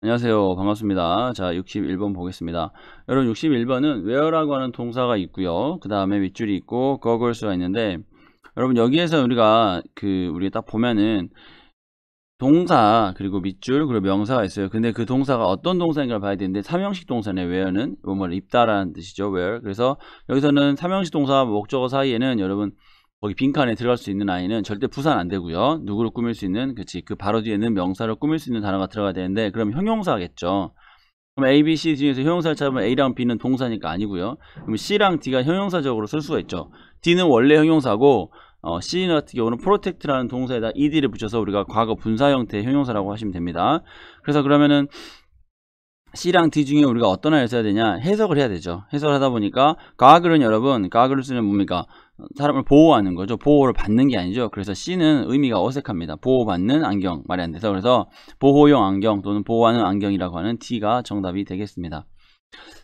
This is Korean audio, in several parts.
안녕하세요. 반갑습니다. 자, 61번 보겠습니다. 여러분 61번은 where라고 하는 동사가 있고요. 그 다음에 밑줄이 있고 goggle스가 있는데 여러분 여기에서 우리가 그 우리 딱 보면은 동사 그리고 밑줄 그리고 명사가 있어요. 근데 그 동사가 어떤 동사인가를 봐야 되는데 삼형식 동사네 where는 뭐뭐 입다라는 뜻이죠. where. 그래서 여기서는 삼형식 동사 목적어 사이에는 여러분 거기 빈칸에 들어갈 수 있는 아이는 절대 부산 안 되고요. 누구를 꾸밀 수 있는 그치 그 바로 뒤에는 명사를 꾸밀 수 있는 단어가 들어가야 되는데 그럼 형용사겠죠. 그럼 A, B, C 중에서 형용사를 찾으면 A랑 B는 동사니까 아니고요. 그럼 C랑 D가 형용사적으로 쓸 수가 있죠. D는 원래 형용사고 어, C는 같은 경우는 protect라는 동사에다 ed를 붙여서 우리가 과거 분사 형태의 형용사라고 하시면 됩니다. 그래서 그러면은 C랑 D 중에 우리가 어떤 아이를 써야 되냐 해석을 해야 되죠. 해석을 하다 보니까 과학은 여러분 과학을 쓰면 뭡니까? 사람을 보호하는 거죠. 보호를 받는 게 아니죠. 그래서 C는 의미가 어색합니다. 보호받는 안경 말이 안 돼서 그래서 보호용 안경 또는 보호하는 안경이라고 하는 D가 정답이 되겠습니다.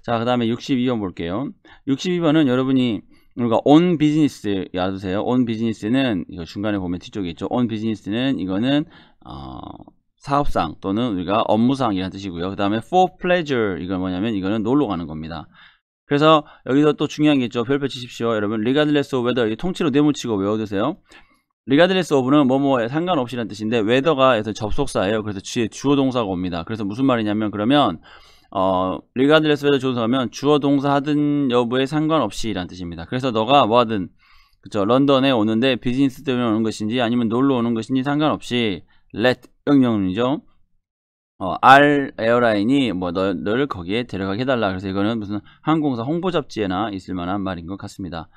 자, 그 다음에 62번 볼게요. 62번은 여러분이 우리가 온 비즈니스 야두세요. 온 비즈니스는 이거 중간에 보면 뒤쪽에 있죠. 온 비즈니스는 이거는 어, 사업상 또는 우리가 업무상이라는 뜻이고요. 그 다음에 for pleasure 이건 뭐냐면 이거는 놀러 가는 겁니다. 그래서 여기서 또 중요한 게 있죠. 별표 치십시오. 여러분 regardless of w e t h e r 통째로 네모치고 외워두세요. regardless of는 뭐뭐에 상관없이란 뜻인데 weather가 접속사예요. 그래서 뒤에 주어 동사가 옵니다. 그래서 무슨 말이냐면 그러면 어, regardless of 주어 동사면 주어 동사 하든 여부에 상관없이라는 뜻입니다. 그래서 너가 뭐 하든 그쵸 런던에 오는데 비즈니스 때문에 오는 것인지 아니면 놀러 오는 것인지 상관없이 let 영영이죠. 어, R 에어라인이 뭐 너, 를 거기에 데려가게 해달라. 그래서 이거는 무슨 항공사 홍보 잡지에나 있을 만한 말인 것 같습니다.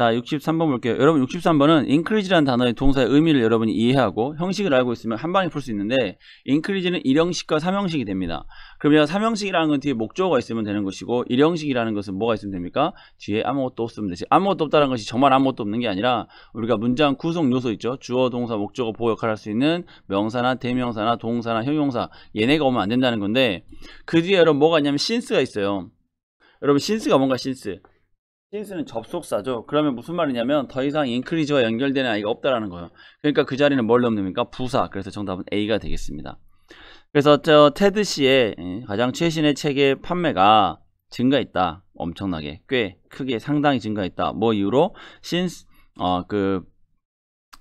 자 63번 볼게요 여러분 63번은 increase라는 단어의 동사의 의미를 여러분이 이해하고 형식을 알고 있으면 한 방에 풀 수 있는데 increase는 일형식과 삼형식이 됩니다 그러면 삼형식이라는 건 뒤에 목조가 있으면 되는 것이고 일형식이라는 것은 뭐가 있으면 됩니까 뒤에 아무것도 없으면 되지 아무것도 없다는 것이 정말 아무것도 없는 게 아니라 우리가 문장 구성 요소 있죠 주어 동사 목조가 보호 역할을 할 수 있는 명사나 대명사나 동사나 형용사 얘네가 오면 안 된다는 건데 그 뒤에 여러분 뭐가 있냐면 since가 있어요 여러분 신스가 뭔가 신스 CS는 접속사죠. 그러면 무슨 말이냐면 더 이상 인크리즈와 연결되는 아이가 없다라는 거예요. 그러니까 그 자리는 뭘 넘깁니까? 부사. 그래서 정답은 A가 되겠습니다. 그래서 저 테드 씨의 예, 가장 최신의 책의 판매가 증가했다. 엄청나게 꽤 크게 상당히 증가했다. 뭐 이유로 since 어그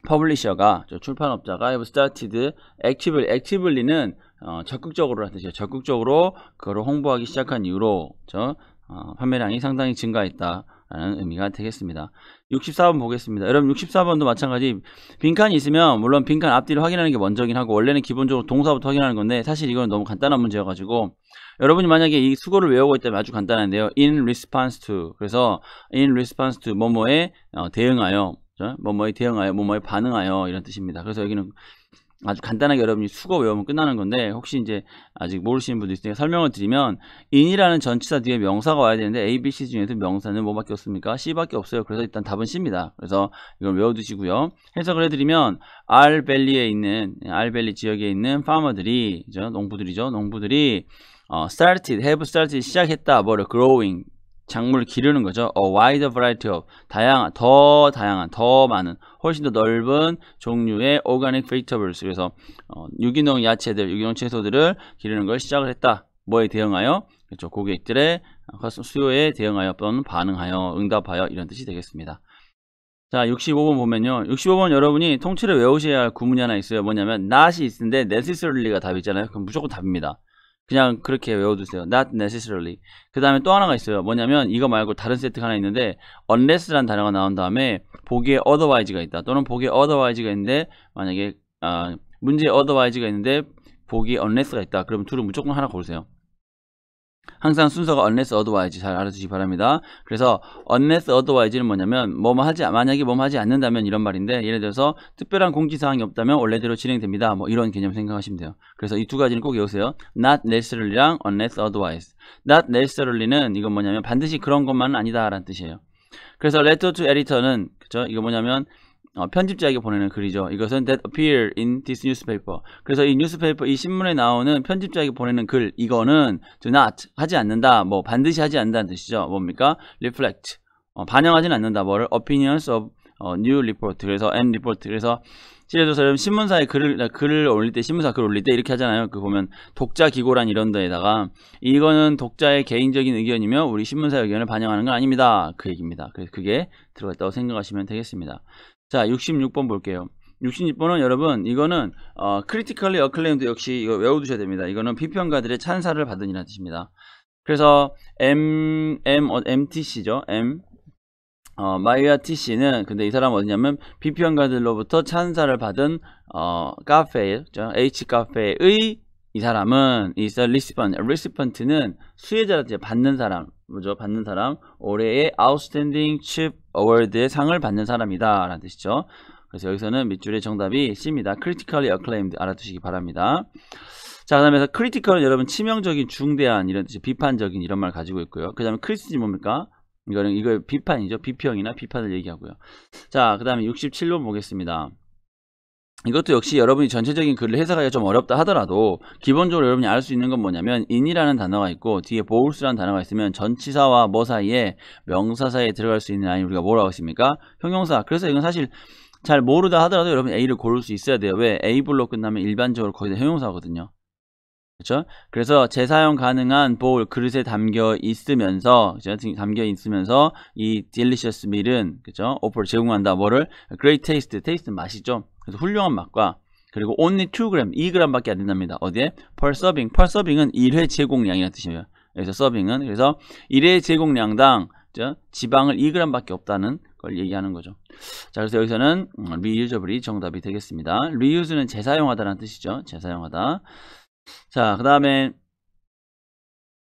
퍼블리셔가 출판업자가 have started actively a c t i v e l y 는 어, 적극적으로라는 뜻이에요. 적극적으로 그걸 홍보하기 시작한 이후로 저 어, 판매량이 상당히 증가했다. 라는 의미가 되겠습니다. 64번 보겠습니다. 여러분 64번도 마찬가지 빈칸이 있으면 물론 빈칸 앞뒤를 확인하는 게 먼저긴 하고 원래는 기본적으로 동사부터 확인하는 건데 사실 이건 너무 간단한 문제여가지고 여러분이 만약에 이 수거를 외우고 있다면 아주 간단한데요. in response to 그래서 in response to 뭐뭐에 어, 대응하여 어, 뭐뭐에 대응하여 뭐뭐에 반응하여 이런 뜻입니다. 그래서 여기는 아주 간단하게 여러분이 수거 외우면 끝나는 건데 혹시 이제 아직 모르시는 분도 있으니까 설명을 드리면 in이라는 전치사 뒤에 명사가 와야 되는데 A, B, C 중에서 명사는 뭐밖에 없습니까? C밖에 없어요. 그래서 일단 답은 C입니다. 그래서 이걸 외워두시고요. 해석을 해드리면 알밸리에 있는 알밸리 지역에 있는 파머들이 그죠? 농부들이죠. 농부들이 어, started, have started 시작했다, 뭐를 growing 작물을 기르는 거죠. A wide variety of 다양한 더 다양한 더 많은 훨씬 더 넓은 종류의 organic vegetables 그래서 어, 유기농 야채들 유기농 채소들을 기르는 걸 시작을 했다. 뭐에 대응하여 그렇죠. 고객들의 수요에 대응하여 또는 반응하여 응답하여 이런 뜻이 되겠습니다. 자 65번 보면요 65번 여러분이 통째로 외우셔야 할 구문이 하나 있어요 뭐냐면 not이 있는데 necessarily가 답이잖아요 그럼 무조건 답입니다 그냥 그렇게 외워두세요. Not necessarily. 그 다음에 또 하나가 있어요. 뭐냐면 이거 말고 다른 세트가 하나 있는데 unless라는 단어가 나온 다음에 보기에 otherwise가 있다. 또는 보기에 otherwise가 있는데 만약에 아, 문제 otherwise가 있는데 보기 unless가 있다. 그러면 둘은 무조건 하나 고르세요. 항상 순서가 unless otherwise 잘 알아주시기 바랍니다. 그래서 unless otherwise는 뭐냐면 뭐뭐 하지 만약에 뭐뭐 하지 않는다면 이런 말인데 예를 들어서 특별한 공지사항이 없다면 원래대로 진행됩니다. 뭐 이런 개념 생각하시면 돼요. 그래서 이 두 가지는 꼭 외우세요. not necessarily랑 unless otherwise. not necessarily는 이건 뭐냐면 반드시 그런 것만은 아니다라는 뜻이에요. 그래서 letter to editor는 그죠? 이거 뭐냐면 어, 편집자에게 보내는 글이죠. 이것은 that appear in this newspaper. 그래서 이 뉴스페이퍼, 이 신문에 나오는 편집자에게 보내는 글, 이거는 do not, 하지 않는다, 뭐 반드시 하지 않는다는 뜻이죠. 뭡니까? reflect, 어, 반영하지는 않는다. 뭐를? opinions of 어, new report, 그래서 and report, 그래서 실례조사 여러분 신문사에 글을 아, 글을 올릴 때 신문사 글을 올릴 때 이렇게 하잖아요. 그 보면 독자 기고란 이런 데에다가 이거는 독자의 개인적인 의견이며 우리 신문사 의견을 반영하는 건 아닙니다. 그 얘기입니다. 그래서 그게 들어갔다고 생각하시면 되겠습니다. 자 66번 볼게요 66번은 여러분 이거는 어, critically acclaimed 역시 이거 외워두셔야 됩니다 이거는 비평가들의 찬사를 받은이라는 뜻입니다 그래서 M, M, 어, MTC죠 M 어, 마이아 TC는 근데 이 사람 어디냐면 비평가들로부터 찬사를 받은 어, 카페, H 카페의 이 사람은 이 리시펀트, 리시펀트는 수혜자한테 받는 사람 먼저 받는 사람 올해의 Outstanding Chip Award의 상을 받는 사람이다 라는 뜻이죠 그래서 여기서는 밑줄의 정답이 C입니다 Critically Acclaimed 알아두시기 바랍니다 자 그 다음에 Critical은 여러분 치명적인 중대한 이런 뜻이 비판적인 이런 말 가지고 있고요 그 다음에 c r i t i c i 뭡니까 이거는 이거 비판이죠 비평이나 비판을 얘기하고요 자 그 다음에 67번 보겠습니다 이것도 역시 여러분이 전체적인 글을 해석하기가 좀 어렵다 하더라도 기본적으로 여러분이 알 수 있는 건 뭐냐면 in이라는 단어가 있고 뒤에 보울스라는 단어가 있으면 전치사와 뭐 사이에 명사 사이에 들어갈 수 있는 아이 우리가 뭐라고 했습니까? 형용사. 그래서 이건 사실 잘 모르다 하더라도 여러분 A를 고를 수 있어야 돼요. 왜? a 블록 끝나면 일반적으로 거의 다 형용사거든요. 그렇죠? 그래서 재사용 가능한 볼 그릇에 담겨 있으면서 그렇죠? 담겨 있으면서 이 delicious meal은 그렇죠? o f f 제공한다 뭐를 great taste, t a s t e 맛이죠. 그래서 훌륭한 맛과 그리고 only 2g, 2g밖에 안 된답니다. 어디에? per serving. per serving은 1회 제공량이라는 뜻이에요. 여기서 서빙은 그래서 1회 제공량당 지방을 2g밖에 없다는 걸 얘기하는 거죠. 자, 그래서 여기서는 리유저블이 음, 정답이 되겠습니다. 리유즈는 재사용하다라는 뜻이죠. 재사용하다. 자, 그 다음에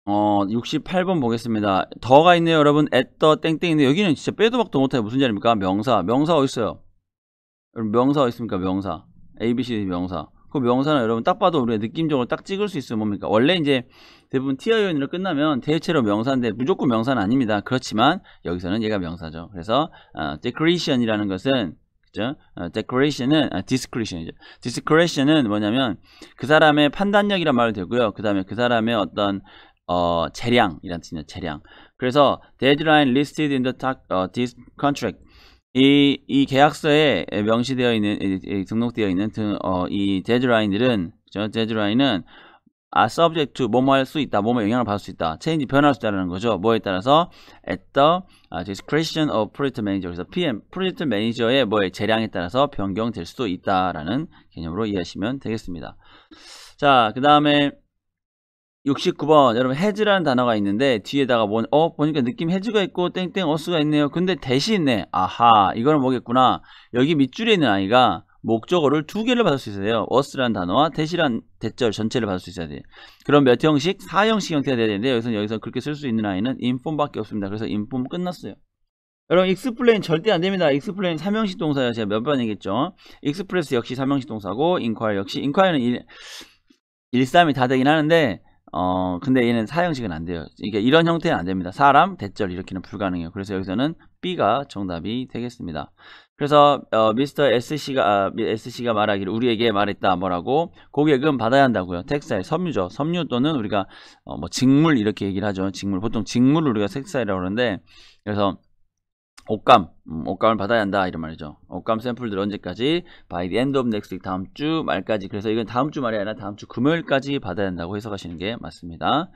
어, 68번 보겠습니다. 더가 있네요, 여러분. a 더 땡땡인데 여기는 진짜 빼도 박도 못해 요 무슨 자리입니까? 명사. 명사 어있어요 명사가 있습니까? 명사. ABC 명사. 그 명사는 여러분 딱 봐도 우리가 느낌적으로 딱 찍을 수 있으면 뭡니까? 원래 이제 대부분 티어 요인으로 끝나면 대체로 명사인데 무조건 명사는 아닙니다. 그렇지만 여기서는 얘가 명사죠. 그래서 어, decoration이라는 것은 그죠? 어, decoration은 아, discretion이죠. discretion은 뭐냐면 그 사람의 판단력이란 말도 되고요. 그 다음에 그 사람의 어떤 어, 재량이란 뜻이죠. 재량. 그래서 deadline listed in the t a o k uh, this contract 이, 이 계약서에 명시되어 있는, 등록되어 있는, 등, 어, 이 데드라인들은, 그죠? 데드라인은, 아, subject to, 뭐뭐 할 수 있다, 뭐뭐 영향을 받을 수 있다, change 변할 수 있다는 라 거죠. 뭐에 따라서, at the 아, discretion of project manager. 그래서 PM, project m a n a g e r 의 뭐의 재량에 따라서 변경될 수도 있다라는 개념으로 이해하시면 되겠습니다. 자, 그 다음에, 69번 여러분 해즈라는 단어가 있는데 뒤에다가 뭐, 어 보니까 느낌 해즈가 있고 땡땡 어스가 있네요 근데 대신에 아하 이거는 뭐겠구나 여기 밑줄에 있는 아이가 목적어를 두 개를 받을 수 있어요 어스라는 단어와 대시란 대절 전체를 받을 수 있어야 돼요 그럼 몇 형식? 4형식 형태가 돼야 되는데 여기서 여기서 그렇게 쓸 수 있는 아이는 인폼밖에 없습니다 그래서 인폼 끝났어요 여러분 익스플레인 절대 안됩니다 익스플레인 3형식 동사예요 제가 몇 번 얘기했죠 익스프레스 역시 3형식 동사고 인콰이 어 역시 인콰이는 1, 1, 3이 다 되긴 하는데 어 근데 얘는 사형식은 안 돼요 이게 그러니까 이런 형태는 안 됩니다 사람 대절 이렇게는 불가능해요 그래서 여기서는 B가 정답이 되겠습니다 그래서 어, 미스터 S씨가 아, S씨가 말하기를 우리에게 말했다 뭐라고 고객은 받아야 한다고요 택사의 섬유죠 섬유 또는 우리가 어, 뭐 직물 이렇게 얘기를 하죠 직물 보통 직물을 우리가 택사이라고 그러는데 그래서 옷감, 음, 옷감을 받아야 한다 이런 말이죠. 옷감 샘플들 언제까지? By the end of next week 다음 주 말까지. 그래서 이건 다음 주 말이 아니라 다음 주 금요일까지 받아야 한다고 해석하시는 게 맞습니다.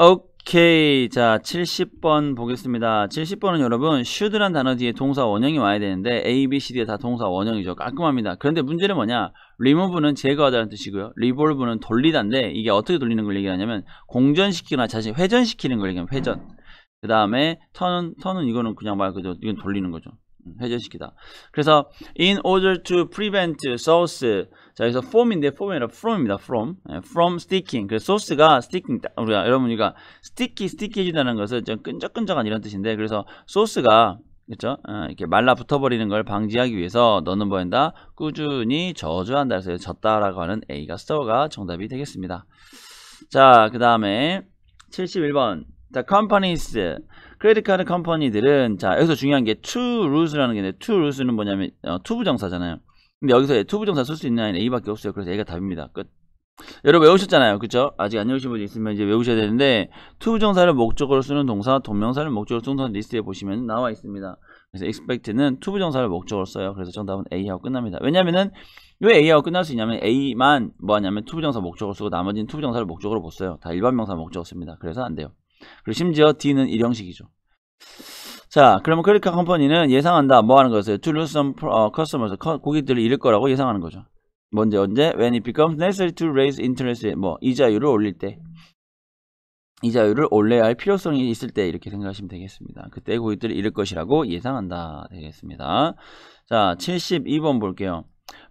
오케이 자 70번 보겠습니다 70번은 여러분 should란 단어 뒤에 동사 원형이 와야 되는데 a, b, c, d에 다 동사 원형이죠 깔끔합니다 그런데 문제는 뭐냐 remove는 제거하다는 뜻이고요 revolve는 돌리다인데 이게 어떻게 돌리는 걸 얘기하냐면 공전시키거나 자신 회전시키는 걸 얘기하면 회전 그 다음에 턴은 턴은 이거는 그냥 말 그대로 이건 돌리는 거죠. 음, 해제시키다. 그래서 in order to prevent source 자 여기서 form인데 form이 아니라 from입니다. from 예, from sticking. 그래서 source가 sticking 우리가 여러분 이가 sticky s t i c k y 해준다는 것은 좀 끈적끈적한 이런 뜻인데 그래서 source가 그렇죠? 어, 이렇게 말라 붙어버리는 걸 방지하기 위해서 너는 뭐한다? 꾸준히 저주한다 해서 졌다라고 하는 A가 스토어가 정답이 되겠습니다. 자, 그 다음에 71번 자, companies. 크레딧 카드 컴퍼니들은 자, 여기서 중요한 게 to rule라는 게 있는데 to rule는 뭐냐면 어, to 부정사잖아요. 근데 여기서 to 부정사 쓸 수 있는 아 A밖에 없어요. 그래서 A가 답입니다. 끝. 여러분 외우셨잖아요. 그쵸? 아직 안 외우신 분이 있으면 이제 외우셔야 되는데 to 부정사를 목적으로 쓰는 동사, 동명사를 목적으로 쓰는 동사 리스트에 보시면 나와 있습니다. 그래서 expect는 to 부정사를 목적으로 써요. 그래서 정답은 A하고 끝납니다. 왜냐면은 왜 A하고 끝날 수 있냐면 A만 뭐 하냐면 to 부정사 목적으로 쓰고 나머지는 to 부정사를 목적으로 못 써요. 다 일반 명사 목적으로 씁니다. 그래서 안 돼요. 그리고 심지어 D는 일형식이죠. 자, 그러면 크리카 컴퍼니는 예상한다. 뭐 하는 거였어요? To lose some uh, customers. 고객들을 잃을 거라고 예상하는 거죠. 먼저 언제? When it becomes necessary to raise interest. 뭐 이자율을 올릴 때. 이자율을 올려야 할 필요성이 있을 때 이렇게 생각하시면 되겠습니다. 그때 고객들을 잃을 것이라고 예상한다 되겠습니다. 자, 72번 볼게요.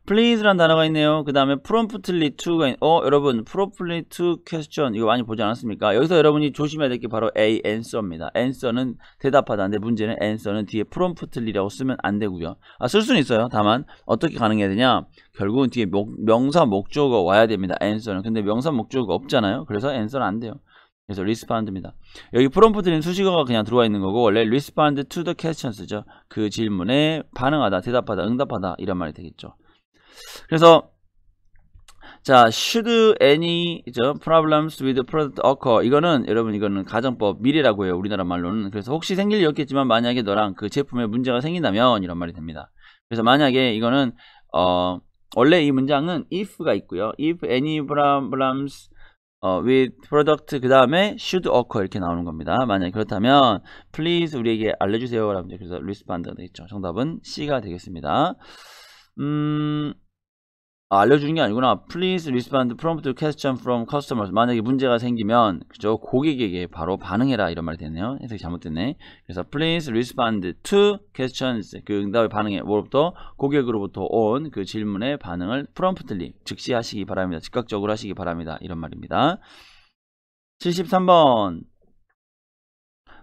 please란 단어가 있네요. 그 다음에 promptly to가 있, 어 여러분 promptly to question 이거 많이 보지 않았습니까? 여기서 여러분이 조심해야 될 게 바로 A answer입니다. answer는 대답하다근데 문제는 answer는 뒤에 promptly라고 쓰면 안 되고요. 아, 쓸 수는 있어요. 다만 어떻게 가능해야 되냐? 결국은 뒤에 목, 명사 목적어가 와야 됩니다. answer는 근데 명사 목적어가 없잖아요. 그래서 answer는 안 돼요. 그래서 r e s 리스판드입니다. 여기 프롬프트는 수식어가 그냥 들어와 있는 거고 원래 respond to the question 스죠그 질문에 반응하다, 대답하다, 응답하다 이런 말이 되겠죠. 그래서 자, should any 그죠? problems with product occur. 이거는 여러분 이거는 가정법 미래라고 해요. 우리나라 말로는. 그래서 혹시 생길 일 없겠지만 만약에 너랑 그 제품에 문제가 생긴다면 이런 말이 됩니다. 그래서 만약에 이거는 어 원래 이 문장은 if가 있고요. if any problems 어, with product 그 다음에 should occur 이렇게 나오는 겁니다. 만약 그렇다면 please 우리에게 알려주세요. 라고 그래서 respond 되겠죠. 정답은 C가 되겠습니다. 음. 아, 알려주는 게 아니구나. Please respond prompt question from customers. 만약에 문제가 생기면 그죠 고객에게 바로 반응해라 이런 말이 됐네요. 해석이 잘못됐네. 그래서 Please respond to questions 그 응답에 반응해. 뭐로부터 고객으로부터 온 그 질문의 반응을 promptly 즉시 하시기 바랍니다. 즉각적으로 하시기 바랍니다. 이런 말입니다. 73번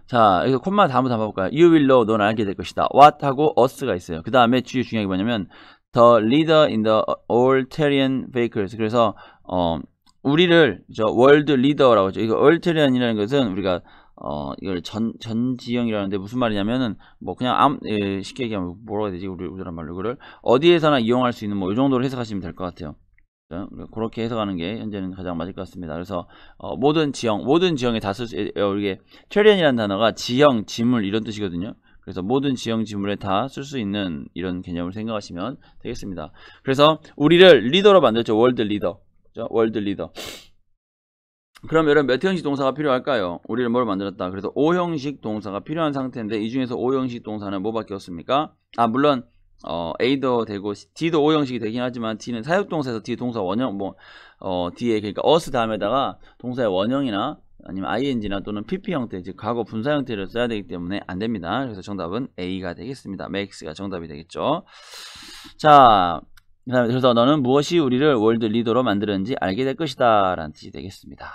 자 여기서 콤마 다음부터 한번 볼까요? You will know 넌 알게 될 것이다. What 하고 us가 있어요. 그 다음에 주의 중요한 게 뭐냐면 the leader in the all Terran vehicles. 그래서 어, 우리를 저 월드 리더라고 하죠. 이거 all Terran이라는 것은 우리가 어, 이걸 전, 전지형이라는데 무슨 말이냐면은, 뭐, 그냥 암, 예, 쉽게 얘기하면 뭐라고 해야 되지? 우리, 우리나 말로 그거를 어디에서나 이용할 수 있는 뭐, 이 정도로 해석하시면 될 것 같아요. 그렇게 해석하는 게 현재는 가장 맞을 것 같습니다. 그래서 어, 모든 지형, 모든 지형에 다 쓸 수, 이게 예, 트리언이라는 단어가 지형, 지물 이런 뜻이거든요. 그래서 모든 지형 지물에 다 쓸 수 있는 이런 개념을 생각하시면 되겠습니다. 그래서 우리를 리더로 만들죠. 월드 리더. 그렇죠? 월드 리더. 그럼 여러분 몇 형식 동사가 필요할까요? 우리를 뭘 만들었다. 그래서 5형식 동사가 필요한 상태인데 이 중에서 5형식 동사는 뭐바뀌었습니까아 물론 어, A도 되고 D도 5형식이 되긴 하지만 D는 사역동사에서 D 동사 원형 뭐 어, D에 그러니까 us 다음에다가 동사의 원형이나 아니면 ing나 또는 pp 형태, 즉 과거 분사 형태를 써야 되기 때문에 안 됩니다. 그래서 정답은 a가 되겠습니다. m a x 가 정답이 되겠죠. 자, 그래서 너는 무엇이 우리를 월드 리더로 만드는지 알게 될 것이다 라는 뜻이 되겠습니다.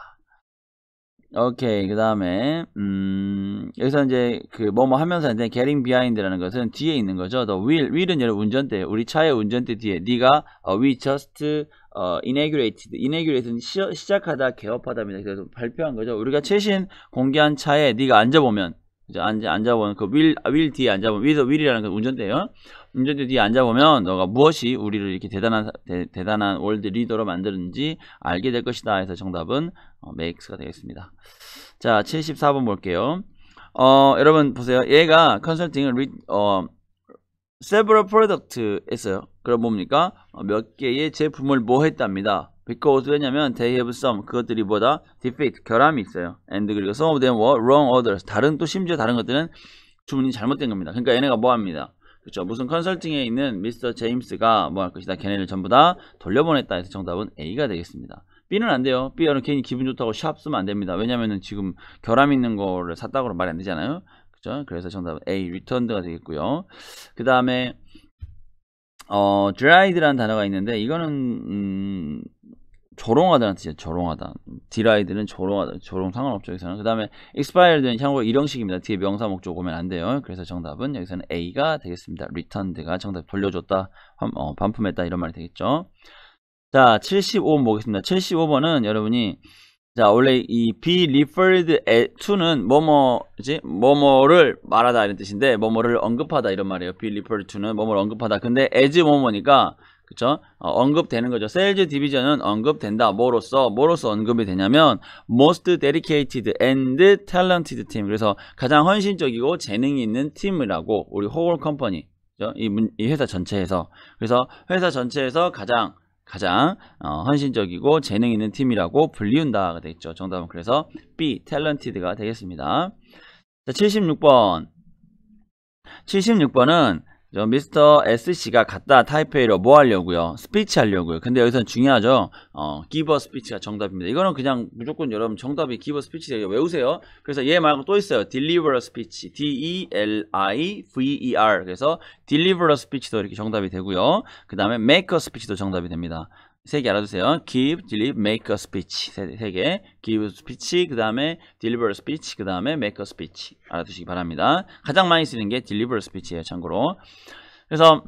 오케이 그 다음에 음, 여기서 이제 그 뭐뭐 뭐 하면서 이제 getting behind라는 것은 뒤에 있는 거죠. 더 will will은 여러 분 운전대 우리 차의 운전대 뒤에 네가 uh, we just 어, inaugurated, inaugurate는 시, 작하다 개업하다입니다. 그래서 발표한 거죠. 우리가 최신 공개한 차에 네가 앉아보면 이제 앉아 앉아보면 그 윌, 아, 윌 뒤에 앉아보면 윌, 윌이라는 건 그 운전대예요. 운전대 뒤에 앉아보면 너가 무엇이 우리를 이렇게 대단한 대, 단한 월드 리더로 만드는지 알게 될 것이다. 해서 정답은 어, makes가 되겠습니다. 자, 74번 볼게요. 어, 여러분 보세요. 얘가 컨설팅을 리, 어 several product 했어요. 그럼 뭡니까? 어, 몇 개의 제품을 뭐 했답니다. because 왜냐면 they have some 그것들이 보다 defect 결함이 있어요. and 그리고 some of them were wrong orders. 다른 또 심지어 다른 것들은 주문이 잘못된 겁니다. 그러니까 얘네가 뭐 합니다. 그렇죠. 무슨 컨설팅에 있는 미스터 제임스가 뭐 할 것이다. 걔네를 전부 다 돌려보냈다 해서 정답은 A가 되겠습니다. B는 안 돼요. B는 괜히 기분 좋다고 샵 쓰면 안 됩니다. 왜냐면은 지금 결함 있는 거를 샀다고 말이 안 되잖아요. 그죠? 그래서 정답은 A returned가 되겠고요. 그 다음에 어, dried라는 단어가 있는데 이거는 음, 조롱하다는 뜻이에요. 조롱하다. 디라이드는 조롱하다. 조롱 상관없죠. 여기서는. 그 다음에 expired는 향후 일형식입니다. 뒤에 명사 목적 오면 안 돼요. 그래서 정답은 여기서는 A가 되겠습니다. returned가 정답 돌려줬다. 어, 반품했다. 이런 말이 되겠죠. 자, 75번 보겠습니다. 75번은 여러분이 자 원래 이 be referred to는 뭐뭐지 뭐뭐를 말하다 이런 뜻인데 뭐뭐를 언급하다 이런 말이에요 be referred to는 뭐뭐를 언급하다 근데 as 뭐뭐니까 그쵸 어, 언급되는 거죠 sales division은 언급된다 뭐로써 뭐로써 언급이 되냐면 most dedicated and talented team 그래서 가장 헌신적이고 재능이 있는 팀이라고 우리 whole company 이, 문, 이 회사 전체에서 그래서 회사 전체에서 가장 가장 어, 헌신적이고 재능 있는 팀이라고 불리운다가 되겠죠. 정답은 그래서 B, 탤런티드가 되겠습니다. 자, 76번. 76번은 그 미스터 S씨가 갔다 타이페이로 뭐 하려고요? 스피치 하려고요. 근데 여기서는 중요하죠. 어, 기버 스피치가 정답입니다. 이거는 그냥 무조건 여러분 정답이 기버 스피치예요. 외우세요. 그래서 얘 말고 또 있어요. 딜리버 i v e r D E L I V E R. 그래서 딜리버 i v e r 도 이렇게 정답이 되고요. 그다음에 메이커 스피치도 정답이 됩니다. 세개 알아두세요. give, deliver, make a speech 세 개. give speech, 그 다음에 deliver speech, 그 다음에 make a speech 알아두시기 바랍니다. 가장 많이 쓰는 게 deliver speech예요. 참고로. 그래서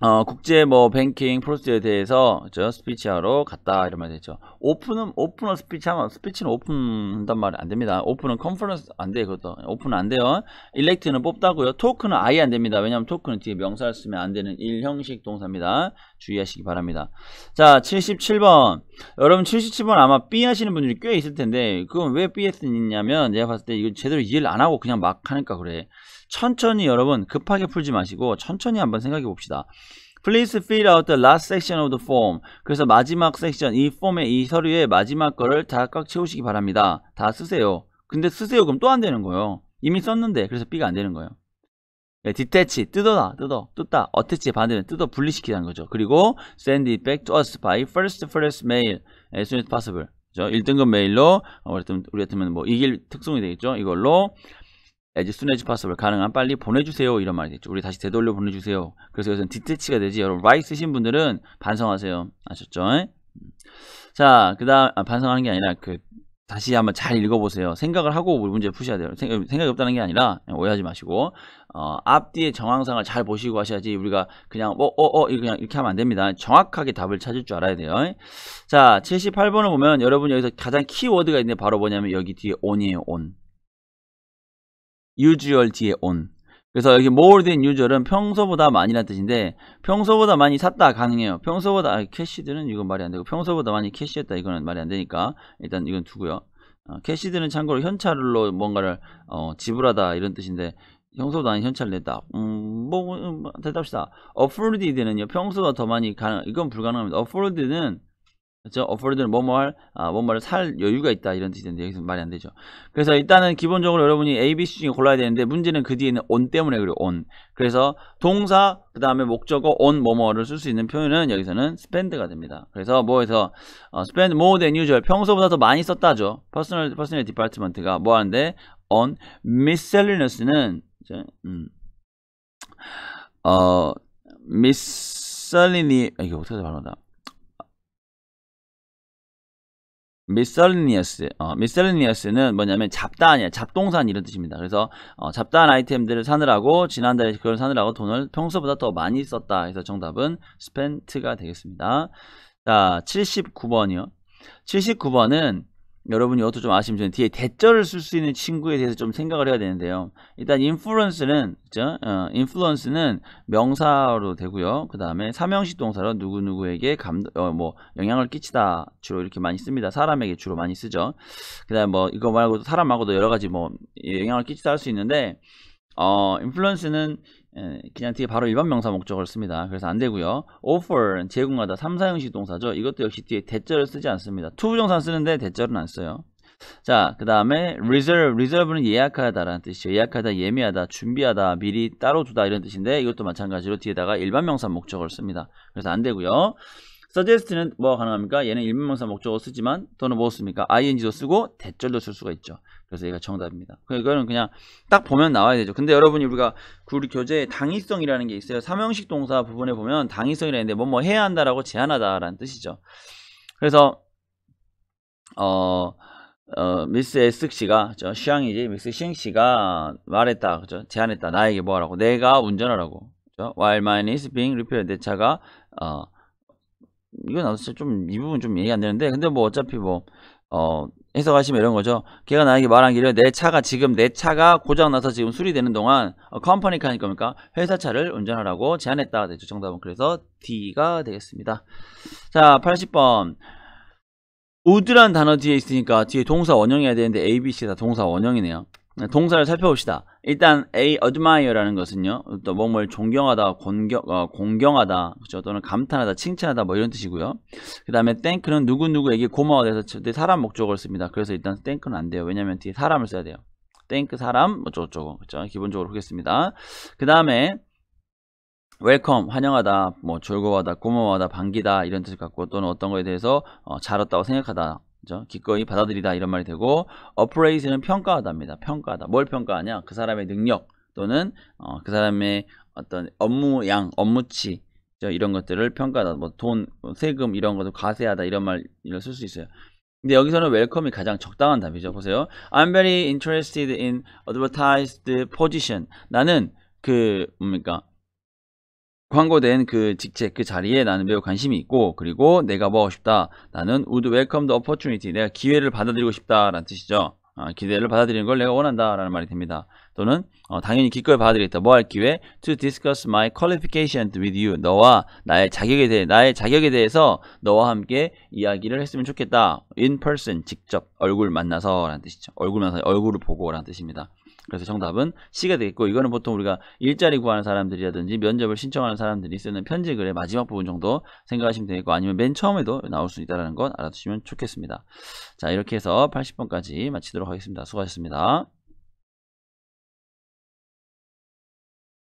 어, 국제 뭐 뱅킹 프로세스에 대해서 저 스피치하러 갔다 이런 말 되죠. 오픈은 오픈어 스피치 하면 스피치는 오픈한단 말이 안 됩니다. 오픈은 컨퍼런스 안 돼. 그것도 오픈은 안 돼요. 일렉트는 뽑다고요. 토크는 아예 안 됩니다. 왜냐하면 토크는 뒤에 명사를 쓰면 안 되는 일형식 동사입니다. 주의하시기 바랍니다. 자, 77번. 여러분 77번 아마 B 하시는 분들이 꽤 있을 텐데 그건 왜 B 했냐면 내가 봤을 때 이거 제대로 이해를 안 하고 그냥 막 하니까 그래. 천천히 여러분 급하게 풀지 마시고 천천히 한번 생각해 봅시다. Please fill out the last section of the form. 그래서 마지막 섹션, 이 폼의 이 서류의 마지막 거를 다 꽉 채우시기 바랍니다. 다 쓰세요. 근데 쓰세요 그럼 또 안 되는 거예요. 이미 썼는데 그래서 B가 안 되는 거예요. 디테치 예, 뜯어놔 뜯어 뜯다 어 t 치 a c 반대면 뜯어 분리시키는 자 거죠 그리고 send it back to us by first first mail as soon as possible 그죠? 1등급 메일로 어, 우리 같으면, 우리 같으면 뭐 이길 특성이 되겠죠 이걸로 as soon as possible 가능한 빨리 보내주세요 이런 말이 되겠죠 우리 다시 되돌려 보내주세요 그래서 여기서디테치가 되지 여러분 r i g h 쓰신 분들은 반성하세요 아셨죠? 음. 자그 다음 아, 반성하는 게 아니라 그 다시 한번 잘 읽어보세요. 생각을 하고 문제 푸셔야 돼요. 생각, 이 없다는 게 아니라 오해하지 마시고 어, 앞뒤의 정황상을 잘 보시고 하셔야지 우리가 그냥 어 어어 어, 어, 어 그냥 이렇게 하면 안 됩니다. 정확하게 답을 찾을 줄 알아야 돼요. 자, 78번을 보면 여러분 여기서 가장 키워드가 있는데 바로 뭐냐면 여기 뒤에 on이에요. on. usual 뒤에 on. 그래서 여기 more than usual은 평소보다 많이란 뜻인데 평소보다 많이 샀다 가능해요. 평소보다 아, 캐시드는 이건 말이 안 되고 평소보다 많이 캐시했다 이거는 말이 안 되니까 일단 이건 두고요. 어, 캐시드는 참고로 현찰로 뭔가를 어, 지불하다 이런 뜻인데 평소보다 많이 현찰 을 냈다. 음, 뭐 음, 대답시다. afforded는요 평소보다 더 많이 가능 이건 불가능합니다. afforded는 그렇죠? 어퍼드는 뭐뭐 할, 아, 뭐뭐를 살 여유가 있다 이런 뜻인데 여기서 말이 안 되죠. 그래서 일단은 기본적으로 여러분이 A, B, C 중에 골라야 되는데 문제는 그 뒤에 있는 on 때문에 그래요. on. 그래서 동사 그 다음에 목적어 on 뭐뭐를 쓸 수 있는 표현은 여기서는 spend가 됩니다. 그래서 뭐에서 어, spend more than usual 평소보다 더 많이 썼다죠. personal personal department가 뭐 하는데 on miscellaneous는 이제 음. 어 miscellane s 아, 이게 어떻게 발음한다. 미 i s c e l l 미 n e o u 어, 스는 뭐냐면 잡다한이야. 잡동산 이런 뜻입니다. 그래서 어, 잡다한 아이템들을 사느라고 지난달에 그걸 사느라고 돈을 평소보다 더 많이 썼다. 해서 정답은 스 p e n 가 되겠습니다. 자, 79번이요. 79번은 여러분 이것도 이좀 아시면 뒤에 대절을 쓸 수 있는 친구에 대해서 좀 생각을 해야 되는데요. 일단 인플루언스는 그죠? 어, 인플루언스는 명사로 되고요. 그 다음에 사명식 동사로 누구 누구에게 감, 어, 뭐 영향을 끼치다 주로 이렇게 많이 씁니다. 사람에게 주로 많이 쓰죠. 그다음 뭐 이거 말고도 사람말고도 여러 가지 뭐 영향을 끼치다 할 수 있는데 어 인플루언스는 예, 그냥 뒤에 바로 일반 명사 목적을 씁니다. 그래서 안 되고요. offer 제공하다 3사 형식 동사죠. 이것도 역시 뒤에 대절을 쓰지 않습니다. 투부정사 쓰는데 대절은 안 써요. 자, 그 다음에 reserve, reserve는 예약하다라는 뜻이죠. 예약하다, 예매하다, 준비하다, 미리 따로 두다 이런 뜻인데 이것도 마찬가지로 뒤에다가 일반 명사 목적을 씁니다. 그래서 안 되고요. suggest는 뭐 가능합니까? 얘는 일반 명사 목적을 쓰지만 또는 뭐 씁니까? ing도 쓰고 대절도 쓸 수가 있죠. 그래서 얘가 정답입니다. 그러니까 이거는 그냥 딱 보면 나와야 되죠. 근데 여러분이 우리가 그 우리 교재에 당위성이라는 게 있어요. 삼형식 동사 부분에 보면 당위성이라는데 뭐 뭐 해야 한다라고 제안하다라는 뜻이죠. 그래서 어, 어 미스 에스 씨가 저 시향이지 미스 시행 씨가 말했다 그죠 제안했다 나에게 뭐하라고 내가 운전하라고 그죠 while mine is being repaired 내 차가 어 이건 나도 좀이 부분 좀 이해가 안 되는데 근데 뭐 어차피 뭐어 해석하시면 이런 거죠. 걔가 나에게 말한 길을 내 차가 지금 내 차가 고장나서 지금 수리되는 동안 어, 컴퍼니 카니까 그니까 회사 차를 운전하라고 제안했다. 되죠. 네, 정답은 그래서 D가 되겠습니다. 자 80번 우드란 단어 뒤에 있으니까 뒤에 동사 원형이어야 되는데 A, B, C 다 동사 원형이네요. 네, 동사를 살펴봅시다. 일단 a admire라는 것은요. 또 뭔뭘 존경하다, 공경, 어, 공경하다, 그렇죠? 또는 감탄하다, 칭찬하다 뭐 이런 뜻이고요. 그다음에 thank는 누구 누구에게 고마워해서 사람 목적을 씁니다. 그래서 일단 thank는 안 돼요. 왜냐면 하 뒤에 사람을 써야 돼요. thank 사람 뭐 저거 그렇죠? 기본적으로 하겠습니다. 그다음에 웰컴 환영하다 뭐 즐거워하다 고마워하다 반기다 이런 뜻을 갖고 또는 어떤 거에 대해서 어, 잘했다고 생각하다 그죠? 기꺼이 받아들이다 이런 말이 되고 appraise는 평가하다입니다. 평가하다. 뭘 평가하냐? 그 사람의 능력 또는 어, 그 사람의 어떤 업무 양, 업무치 그죠? 이런 것들을 평가하다. 뭐 돈, 뭐 세금 이런 것도 과세하다 이런 말을 쓸 수 있어요. 근데 여기서는 웰컴이 가장 적당한 답이죠. 보세요. I'm very interested in advertised position. 나는 그 뭡니까? 광고된 그 직책 그 자리에 나는 매우 관심이 있고 그리고 내가 뭐 하고 싶다 나는 would welcome the opportunity 내가 기회를 받아들이고 싶다라는 뜻이죠 어, 기대를 받아들이는 걸 내가 원한다 라는 말이 됩니다 또는 어, 당연히 기꺼이 받아들이겠다 뭐 할 기회 to discuss my qualification with you 너와 나의 자격에 대해 나의 자격에 대해서 너와 함께 이야기를 했으면 좋겠다 in person 직접 얼굴 만나서 라는 뜻이죠 얼굴 만나서 얼굴을 보고 라는 뜻입니다 그래서 정답은 C가 되겠고 이거는 보통 우리가 일자리 구하는 사람들이라든지 면접을 신청하는 사람들이 쓰는 편지 글의 마지막 부분 정도 생각하시면 되겠고 아니면 맨 처음에도 나올 수 있다는 건 알아두시면 좋겠습니다. 자 이렇게 해서 80번까지 마치도록 하겠습니다. 수고하셨습니다.